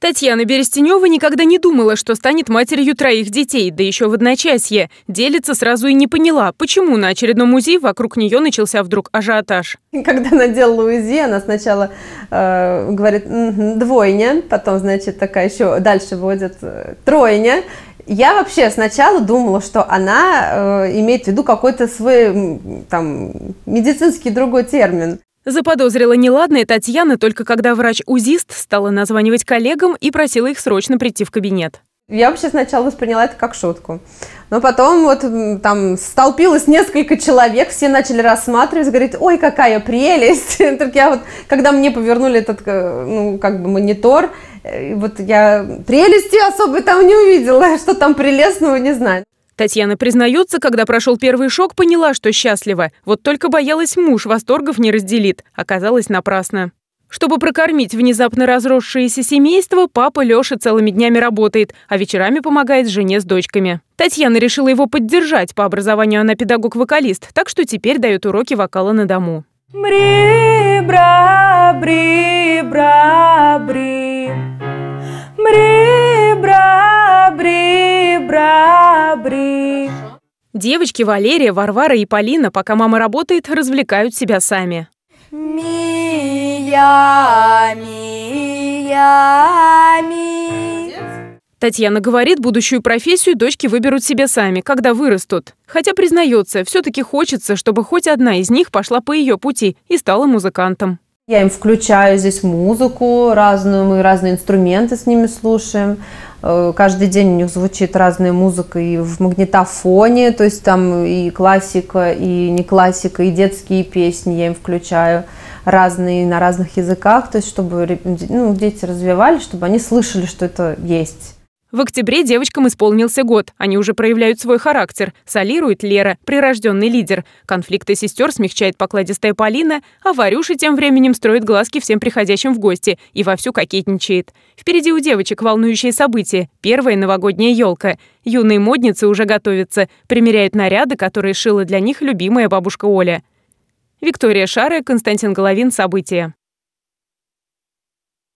Татьяна Берестенева никогда не думала, что станет матерью троих детей, да еще в одночасье. Делится сразу и не поняла, почему на очередном УЗИ вокруг нее начался вдруг ажиотаж. Когда она делала УЗИ, она сначала э, говорит «двойня», потом, значит, такая еще дальше вводит э, «тройня». Я вообще сначала думала, что она э, имеет в виду какой-то свой там медицинский другой термин. Заподозрила неладное Татьяна только когда врач-узист стала названивать коллегам и просила их срочно прийти в кабинет. Я вообще сначала восприняла это как шутку. Но потом вот там столпилось несколько человек, все начали рассматривать, говорить, ой, какая прелесть. так я вот, когда мне повернули этот, э, ну, как бы монитор, э, вот я прелести особой там не увидела, что там прелестного, не знаю. Татьяна признается, когда прошел первый шок, поняла, что счастлива. Вот только боялась муж, восторгов не разделит. Оказалось напрасно. Чтобы прокормить внезапно разросшееся семейство, папа Лёша целыми днями работает, а вечерами помогает жене с дочками. Татьяна решила его поддержать, по образованию она педагог-вокалист, так что теперь дает уроки вокала на дому. Бри, бра, бри, бра, бри. Бри, бра, бри, бра, добры. Девочки Валерия, Варвара и Полина, пока мама работает, развлекают себя сами. Мия, мия, мия. Татьяна говорит, будущую профессию дочки выберут себе сами, когда вырастут. Хотя, признается, все-таки хочется, чтобы хоть одна из них пошла по ее пути и стала музыкантом. Я им включаю здесь музыку разную, мы разные инструменты с ними слушаем. Э, каждый день у них звучит разная музыка и в магнитофоне, то есть там и классика, и не классика, и детские песни я им включаю разные на разных языках, то есть чтобы ну, дети развивались, чтобы они слышали, что это есть. В октябре девочкам исполнился год. Они уже проявляют свой характер. Солирует Лера, прирожденный лидер. Конфликты сестер смягчает покладистая Полина, а Варюша тем временем строит глазки всем приходящим в гости и вовсю кокетничает. Впереди у девочек волнующие события. Первая новогодняя елка. Юные модницы уже готовятся, примеряют наряды, которые шила для них любимая бабушка Оля. Виктория Шара, Константин Головин, события.